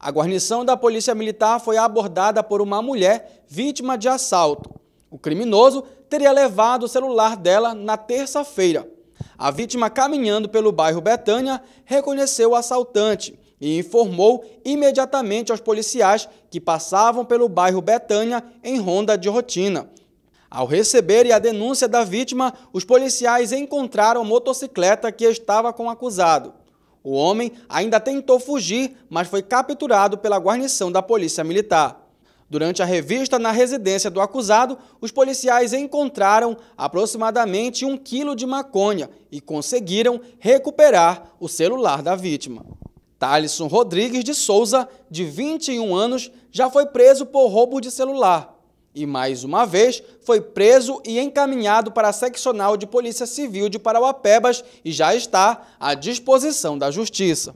A guarnição da Polícia Militar foi abordada por uma mulher vítima de assalto. O criminoso teria levado o celular dela na terça-feira. A vítima, caminhando pelo bairro Betânia, reconheceu o assaltante e informou imediatamente aos policiais que passavam pelo bairro Betânia em ronda de rotina. Ao receberem a denúncia da vítima, os policiais encontraram a motocicleta que estava com o acusado. O homem ainda tentou fugir, mas foi capturado pela guarnição da Polícia Militar. Durante a revista na residência do acusado, os policiais encontraram aproximadamente um quilo de maconha e conseguiram recuperar o celular da vítima. Thalisson Rodrigues de Souza, de 21 anos, já foi preso por roubo de celular. E mais uma vez foi preso e encaminhado para a seccional de Polícia Civil de Parauapebas e já está à disposição da Justiça.